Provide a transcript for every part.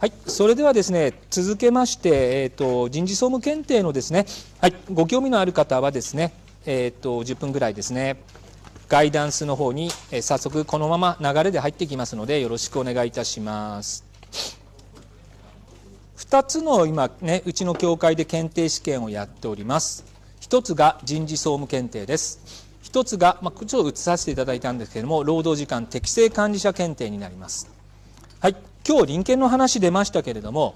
はい、それではですね、続けまして、えーと、人事総務検定のですね、はい、ご興味のある方はですね、えーと、10分ぐらいですね、ガイダンスの方に、えー、早速このまま流れで入ってきますので、よろしくお願いいたします。2つの今ね、うちの協会で検定試験をやっております。1つが人事総務検定です。1つが、まあ、ちょっと移させていただいたんですけれども、労働時間適正管理者検定になります。はい、今日臨検の話出ましたけれども、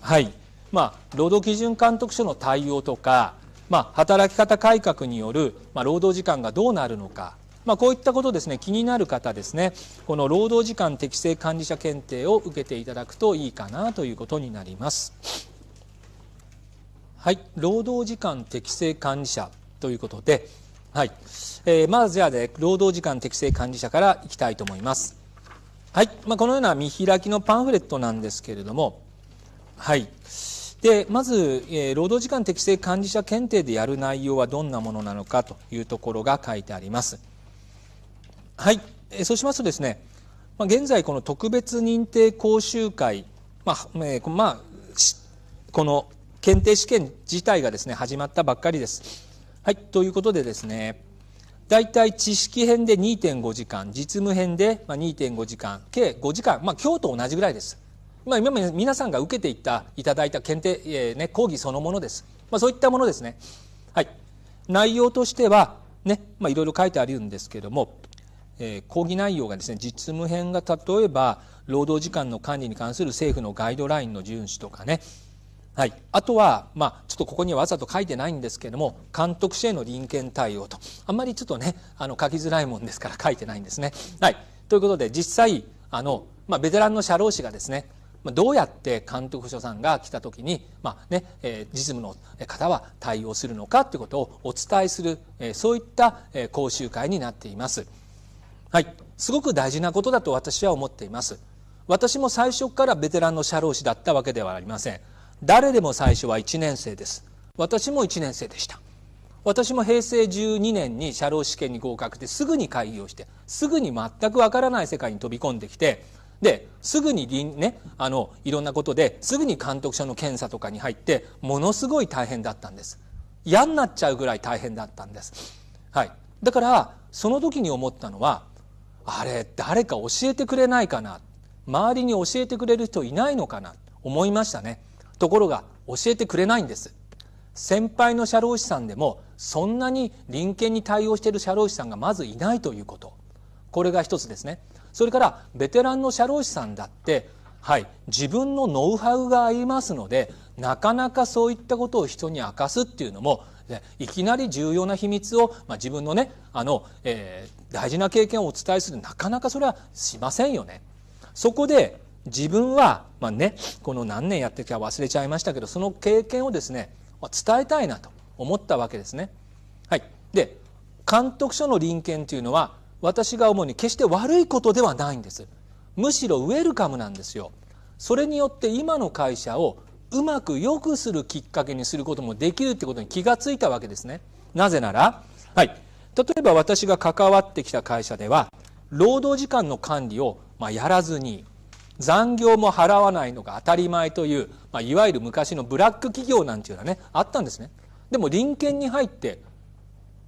はいまあ、労働基準監督署の対応とか、まあ、働き方改革による、まあ、労働時間がどうなるのか、まあ、こういったことですね気になる方ですねこの労働時間適正管理者検定を受けていただくといいかなということになります。はい、労働時間適正管理者ということで、はいえー、まずじゃあ、ね、労働時間適正管理者からいきたいと思います。はいまあ、このような見開きのパンフレットなんですけれども、はい、でまず、えー、労働時間適正管理者検定でやる内容はどんなものなのかというところが書いてあります。はい、えー、そうしますとですね、まあ、現在この特別認定講習会、まあえーまあ、この検定試験自体がですね始まったばっかりです。はい、ということでですね大体知識編で2.5時間実務編で2.5時間計5時間まあ今日と同じぐらいです、まあ、今まで皆さんが受けていたいただいた検定、えーね、講義そのものです、まあ、そういったものですね、はい、内容としてはねいろいろ書いてあるんですけども、えー、講義内容がですね実務編が例えば労働時間の管理に関する政府のガイドラインの遵守とかねはい、あとは、まあ、ちょっとここにはわざと書いてないんですけれども監督者への臨権対応とあんまりちょっとねあの書きづらいもんですから書いてないんですね。はい、ということで実際あの、まあ、ベテランの社労士がですねどうやって監督署さんが来た時に、まあねえー、実務の方は対応するのかということをお伝えする、えー、そういった、えー、講習会になっています。はい、すごく大事なことだと私は思っています。私も最初からベテランの社労士だったわけではありません。誰でも最初は1年生です私も1年生でした私も平成12年に社労試験に合格ですぐに開業してすぐに全くわからない世界に飛び込んできてですぐにねあのいろんなことですぐに監督署の検査とかに入ってものすごい大変だったんです嫌になっちゃうぐらい大変だったんです、はい、だからその時に思ったのはあれ誰か教えてくれないかな周りに教えてくれる人いないのかな思いましたね。ところが教えてくれないんです先輩の社労士さんでもそんなに臨検に対応している社労士さんがまずいないということこれが一つですねそれからベテランの社労士さんだってはい自分のノウハウがありますのでなかなかそういったことを人に明かすっていうのもいきなり重要な秘密を、まあ、自分のねあの、えー、大事な経験をお伝えするなかなかそれはしませんよね。そこで自分は、まあね、この何年やってきたか忘れちゃいましたけどその経験をですね伝えたいなと思ったわけですね。はい、で監督署の臨権というのは私が主に決して悪いことではないんですむしろウェルカムなんですよそれによって今の会社をうまく良くするきっかけにすることもできるってことに気がついたわけですねなぜなら、はい、例えば私が関わってきた会社では労働時間の管理をまやらずに残業も払わないのが当たり前という、まあ、いわゆる昔のブラック企業なんていうのはねあったんですねでも臨検に入って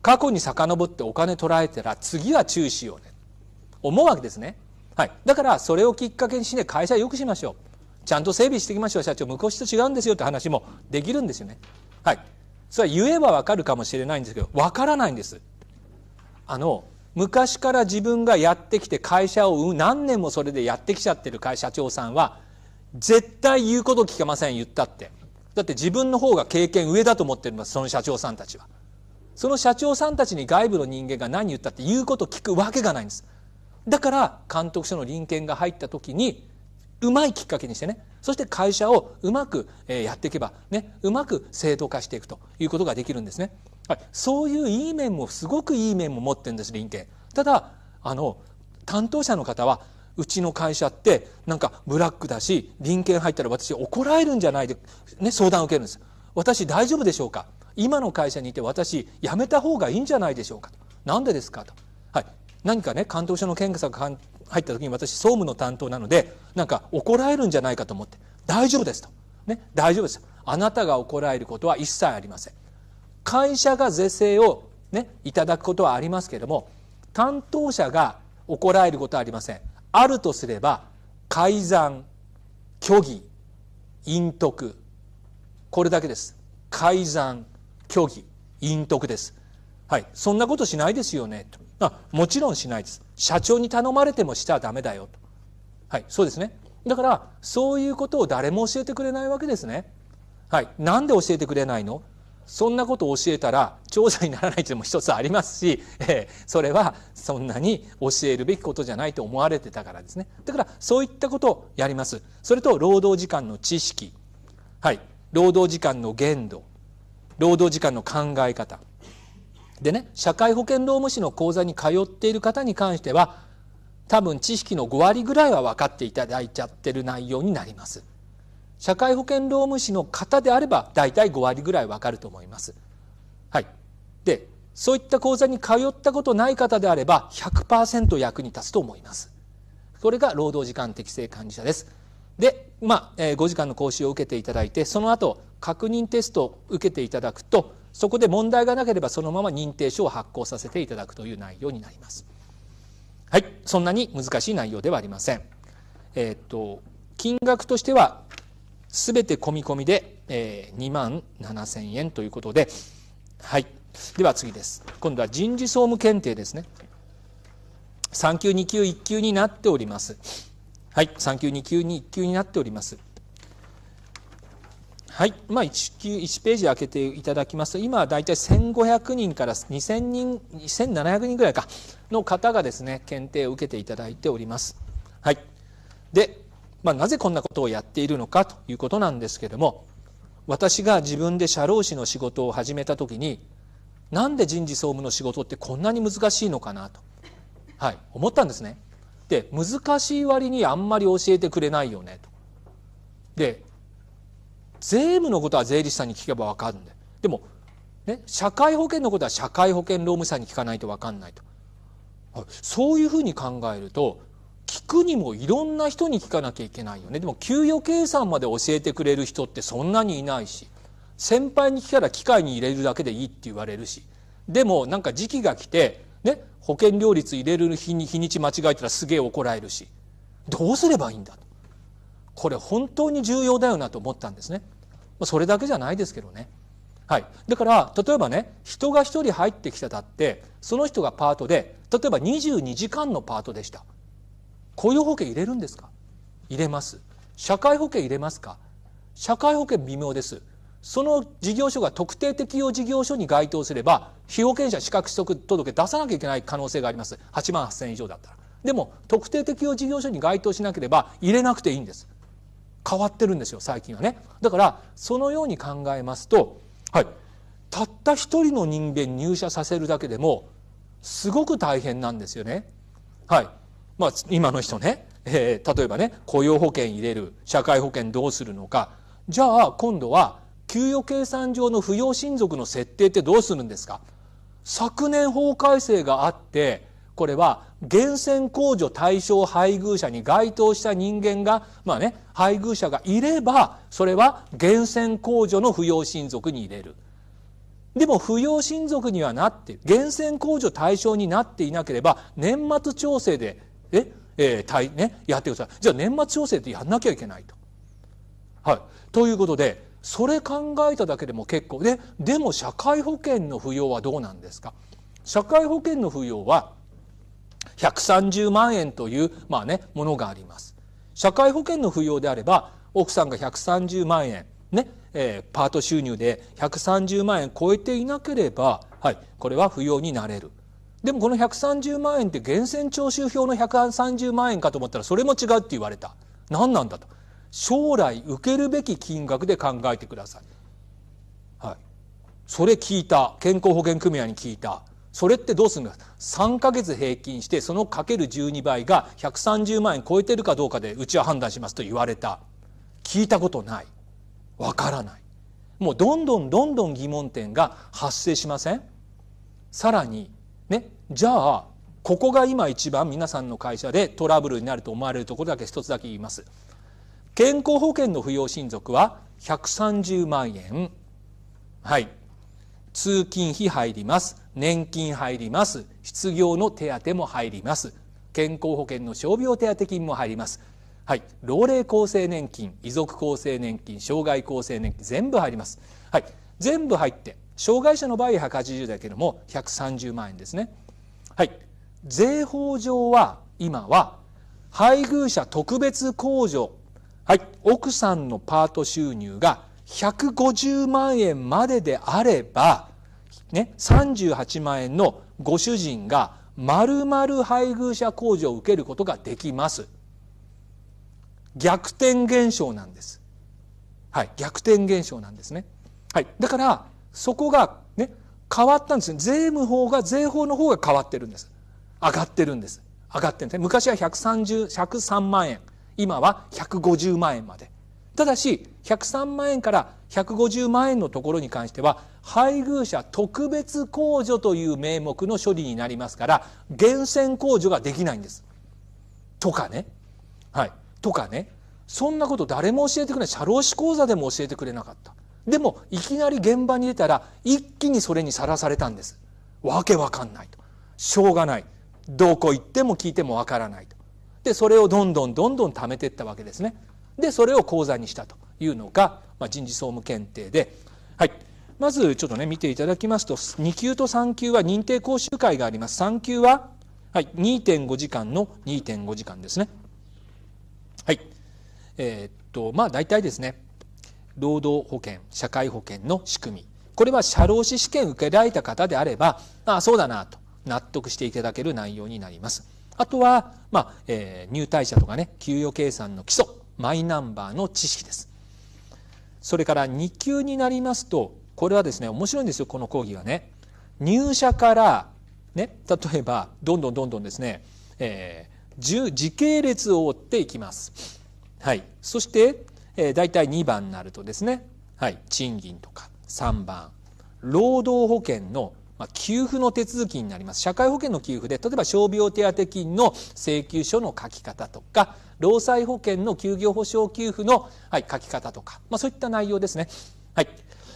過去に遡ってお金らえたら次は注意しようね思うわけですね、はい、だからそれをきっかけにして会社よくしましょうちゃんと整備していきましょう社長昔と違うんですよって話もできるんですよねはいそれは言えばわかるかもしれないんですけどわからないんですあの昔から自分がやってきて会社を何年もそれでやってきちゃってる会社長さんは絶対言うこと聞けません言ったってだって自分の方が経験上だと思ってるんですその社長さんたちはその社長さんたちに外部の人間が何言ったって言うこと聞くわけがないんですだから監督署の臨権が入った時にうまいきっかけにしてねそして会社をうまくやっていけばねうまく正当化していくということができるんですねはい、そういういい面もすごくいい面も持ってるんです林権ただあの担当者の方はうちの会社ってなんかブラックだし林権入ったら私怒られるんじゃないで、ね、相談を受けるんです私大丈夫でしょうか今の会社にいて私辞めた方がいいんじゃないでしょうかとなんでですかと、はい、何かね担当者の検査が入った時に私総務の担当なのでなんか怒られるんじゃないかと思って大丈夫ですと、ね、大丈夫ですあなたが怒られることは一切ありません会社が是正を、ね、いただくことはありますけれども担当者が怒られることはありませんあるとすれば改ざん虚偽隠匿これだけです改ざん虚偽隠匿ですはいそんなことしないですよねとあもちろんしないです社長に頼まれてもしちゃダメだよとはいそうですねだからそういうことを誰も教えてくれないわけですねはいなんで教えてくれないのそんなことを教えたら長者にならないというのも一つありますし、えー、それはそんなに教えるべきことじゃないと思われてたからですねだからそういったことをやりますそれと労働時間の知識はい労働時間の限度労働時間の考え方でね社会保険労務士の講座に通っている方に関しては多分知識の5割ぐらいは分かっていただいちゃってる内容になります。社会保険労務士の方であれば大体5割ぐらいわかると思います。はい、でそういった講座に通ったことない方であれば100%役に立つと思います。これが労働時間適正管理者です。で、まあえー、5時間の講習を受けていただいてその後確認テストを受けていただくとそこで問題がなければそのまま認定書を発行させていただくという内容になります。はい、そんなに難しい内容ではありません。えー、っと金額としてはすべて込み込みで、えー、2万7000円ということで、はい。では次です。今度は人事総務検定ですね。3級、2級、1級になっております。はい。3級、2級に1級になっております。はい、まあ、1, 級1ページ開けていただきますと今は大体1500人から2000人1700人ぐらいかの方がですね検定を受けていただいております。はい、でまあ、なぜこんなことをやっているのかということなんですけども私が自分で社労士の仕事を始めた時になんで人事総務の仕事ってこんなに難しいのかなと、はい、思ったんですね。で難しい割にあんまり教えてくれないよねと。で税務のことは税理士さんに聞けば分かるんででも、ね、社会保険のことは社会保険労務士さんに聞かないと分かんないと。そういうふうに考えるとにもいろんな人に聞かなきゃいけないよねでも給与計算まで教えてくれる人ってそんなにいないし先輩に聞かたら機械に入れるだけでいいって言われるしでもなんか時期が来て、ね、保険料率入れる日に日にち間違えたらすげえ怒られるしどうすればいいんだとこれ本当に重要だよなと思ったんですね。それだけじゃないですけどね。はい、だから例えばね人が1人入ってきただってその人がパートで例えば22時間のパートでした雇用保険入れるんですか入れます。社会保険入れますか社会保険微妙です。その事業所が特定適用事業所に該当すれば、被保険者資格取得届出さなきゃいけない可能性があります。8万8千円以上だったら。でも、特定適用事業所に該当しなければ入れなくていいんです。変わってるんですよ、最近はね。だから、そのように考えますと、はい。たった一人の人間入社させるだけでも、すごく大変なんですよね。はい。まあ、今の人ね、えー、例えばね、雇用保険入れる、社会保険どうするのか、じゃあ今度は、給与計算上の扶養親族の設定ってどうするんですか昨年法改正があって、これは源泉控除対象配偶者に該当した人間が、まあね、配偶者がいれば、それは源泉控除の扶養親族に入れる。でも扶養親族にはなっている。源泉控除対象になっていなければ、年末調整でえ、えー、対、ね、やってください。じゃあ年末調整ってやんなきゃいけないと。はい。ということで、それ考えただけでも結構。で、でも社会保険の扶養はどうなんですか社会保険の扶養は、130万円という、まあね、ものがあります。社会保険の扶養であれば、奥さんが130万円、ね、えー、パート収入で130万円超えていなければ、はい、これは扶養になれる。でもこの130万円って源泉徴収票の130万円かと思ったらそれも違うって言われた何なんだと将来受けるべき金額で考えてください、はい、それ聞いた健康保険組合に聞いたそれってどうするんだ3か月平均してそのかける12倍が130万円超えてるかどうかでうちは判断しますと言われた聞いたことないわからないもうどんどんどんどん疑問点が発生しませんさらにね、じゃあここが今一番皆さんの会社でトラブルになると思われるところだけ一つだけ言います健康保険の扶養親族は130万円はい通勤費入ります年金入ります失業の手当も入ります健康保険の傷病手当金も入りますはい老齢厚生年金遺族厚生年金障害厚生年金全部入りますはい全部入って障害者の場合180だけれども130万円ですねはい税法上は今は配偶者特別控除はい奥さんのパート収入が150万円までであればね38万円のご主人が丸々配偶者控除を受けることができます逆転現象なんですはい逆転現象なんですねはいだからそこがね変わったんですよ税務法が税法の方が変わってるんです上がってるんです上がってるんですね昔は130 103万円今は150万円までただし103万円から150万円のところに関しては配偶者特別控除という名目の処理になりますから源泉控除ができないんです。とかね。はい。とかね。そんなこと誰も教えてくれない。社労士講座でも教えてくれなかった。でもいきなり現場に出たら一気にそれにさらされたんですわけわかんないとしょうがないどこ行っても聞いてもわからないとでそれをどんどんどんどん貯めていったわけですねでそれを口座にしたというのが、まあ、人事総務検定で、はい、まずちょっとね見ていただきますと2級と3級は認定講習会があります3級は、はい、2.5時間の2.5時間ですねはいえー、っとまあ大体ですね労働保険、社会保険の仕組み。これは社労士試験受けられた方であれば、ああ、そうだなと納得していただける内容になります。あとは、まあ、えー、入退社とかね、給与計算の基礎、マイナンバーの知識です。それから2級になりますと、これはですね、面白いんですよ、この講義はね。入社から、ね、例えば、どんどんどんどんですね、えー、時系列を追っていきます。はい。そして、大体2番になるとですね、はい、賃金とか3番労働保険の給付の手続きになります。社会保険の給付で、例えば傷病手当金の請求書の書き方とか、労災保険の休業保障給付の、はい、書き方とか、まあ、そういった内容ですね。はい。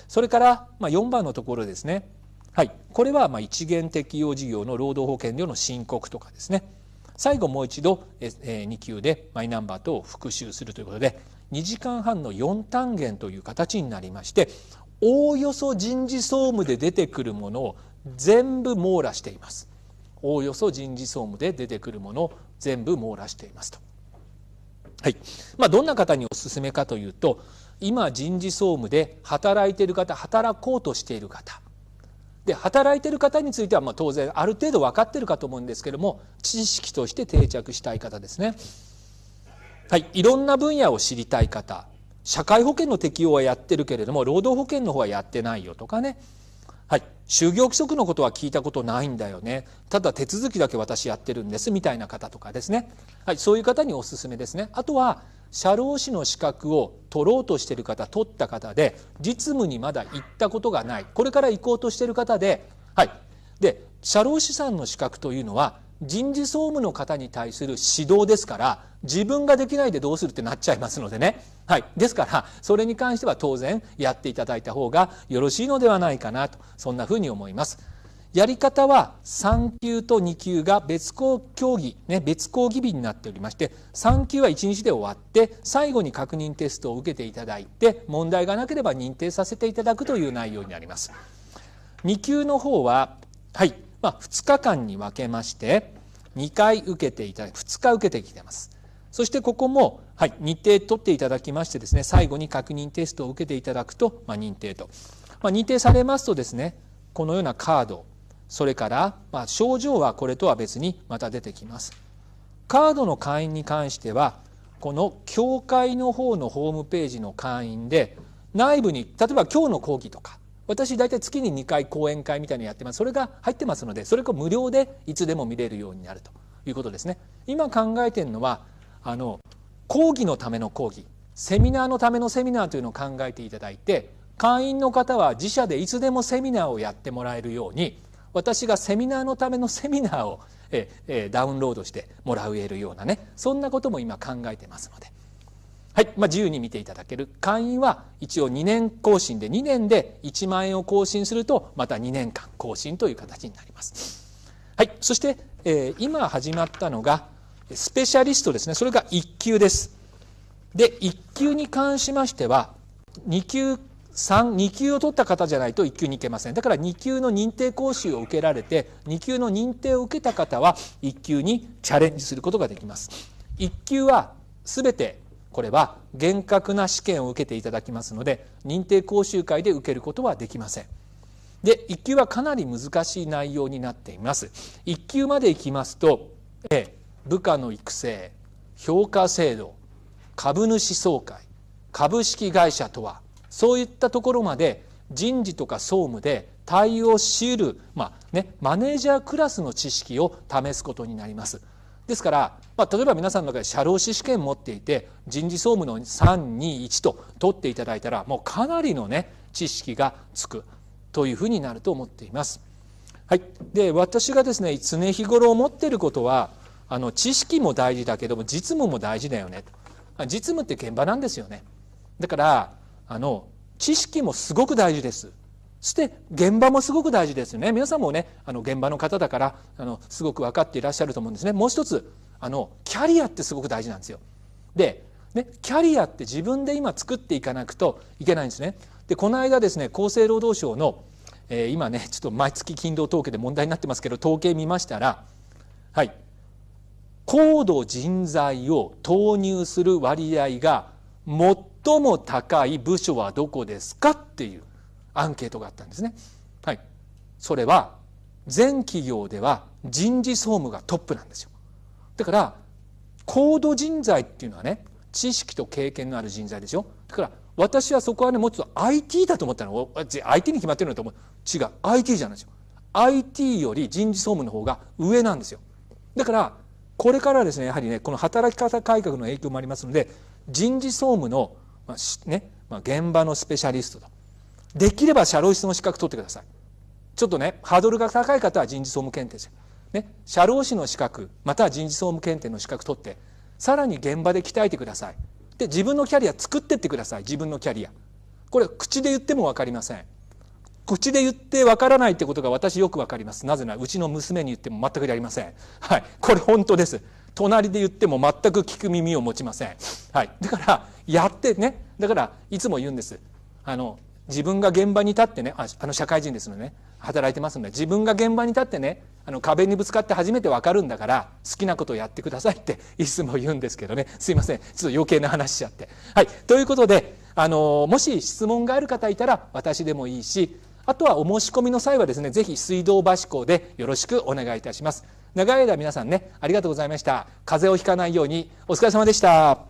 それから、まあ、4番のところですね。はい。これは、まあ、一元適用事業の労働保険料の申告とかですね。最後もう一度、えー、2級でマイナンバー等を復習するということで、2時間半の4単元という形になりましておおよそ人事総務で出てくるものを全部網羅していますおおよそ人事総務で出てくるものを全部網羅していますと、はいまあ、どんな方におすすめかというと今人事総務で働いている方働こうとしている方で働いている方についてはまあ当然ある程度分かっているかと思うんですけども知識として定着したい方ですね。はい、いろんな分野を知りたい方社会保険の適用はやってるけれども労働保険の方はやってないよとかねはい、就業規則のことは聞いたことないんだよねただ手続きだけ私やってるんですみたいな方とかですね、はい、そういう方におすすめですねあとは社労士の資格を取ろうとしてる方取った方で実務にまだ行ったことがないこれから行こうとしてる方で,、はい、で社労士さんの資格というのは人事総務の方に対する指導ですから自分ができないでどうするってなっちゃいますのでね、はい、ですからそれに関しては当然やっていただいた方がよろしいのではないかなとそんなふうに思います。やり方は3級と2級が別校競技、ね、別講義日になっておりまして3級は1日で終わって最後に確認テストを受けていただいて問題がなければ認定させていただくという内容になります。2級の方ははいまあ、2日間に分けまして2回受けていただき2日受けてきてます。そしてここも、はい、日程取っていただきましてですね最後に確認テストを受けていただくと、まあ、認定と、まあ、認定されますとですねこのようなカードそれから、まあ、症状はこれとは別にまた出てきます。カードの会員に関してはこの協会の方のホームページの会員で内部に例えば今日の講義とか私大体月に2回講演会みたいなのやってますそれが入ってますのでそれが無料でいつでも見れるようになるということですね今考えてるのはあの講義のための講義セミナーのためのセミナーというのを考えていただいて会員の方は自社でいつでもセミナーをやってもらえるように私がセミナーのためのセミナーをええダウンロードしてもらえるようなねそんなことも今考えてますのではい、まあ、自由に見ていただける。会員は一応2年更新で、2年で1万円を更新すると、また2年間更新という形になります。はい、そして、えー、今始まったのが、スペシャリストですね。それが1級です。で、1級に関しましては、2級3、2級を取った方じゃないと1級に行けません。だから2級の認定講習を受けられて、2級の認定を受けた方は1級にチャレンジすることができます。1級は全てこれは厳格な試験を受けていただきますので認定講習会で受けることはできませんで1級はかなり難しい内容になっています1級までいきますと、A、部下の育成評価制度株主総会株式会社とはそういったところまで人事とか総務で対応しうる、まあね、マネージャークラスの知識を試すことになりますですから、まあ、例えば皆さんの中で社労士試験持っていて人事総務の321と取っていただいたらもうかなりのね知識がつくというふうになると思っています。はい、で私がですね常日頃思ってることはあの知識も大事だけども実務も大事だよね実務って現場なんですよねだからあの知識もすごく大事ですそして現場もすごく大事ですよね皆さんもねあの現場の方だからあのすごく分かっていらっしゃると思うんですねもう一つあのキャリアってすごく大事なんですよで、ね、キャリアって自分で今作っていかなくといけないんですねでこの間ですね厚生労働省の、えー、今ねちょっと毎月勤労統計で問題になってますけど統計見ましたらはい高度人材を投入する割合が最も高い部署はどこですかっていうアンケートがあったんですね。はい、それは全企業では人事総務がトップなんですよ。だから高度人材っていうのはね知識と経験のある人材でしょだから私はそこはねもうちょっと IT だと思ったの IT に決まってるのと思う違う IT じゃないですよ IT より人事総務の方が上なんですよだからこれからですねやはりねこの働き方改革の影響もありますので人事総務の、まあねまあ、現場のスペシャリストとできれば社労士の資格取ってくださいちょっとねハードルが高い方は人事総務検定じゃ。ね社労士の資格または人事総務検定の資格取ってさらに現場で鍛えてくださいで自分のキャリア作ってってください自分のキャリアこれ口で言っても分かりません口で言って分からないってことが私よく分かりますなぜならうちの娘に言っても全くやりませんはいこれ本当です隣で言っても全く聞く耳を持ちませんはいだからやってねだからいつも言うんですあの自分が現場に立ってねあの社会人ですのでね働いてますので自分が現場に立ってねあの壁にぶつかって初めて分かるんだから好きなことをやってくださいっていつも言うんですけどねすいませんちょっと余計な話しちゃって。はい、ということであのもし質問がある方いたら私でもいいしあとはお申し込みの際はですね、ぜひ水道橋校でよろしくお願いいたします。長い間皆さんね、ありがとうございました。風邪をひかないようにお疲れ様でした。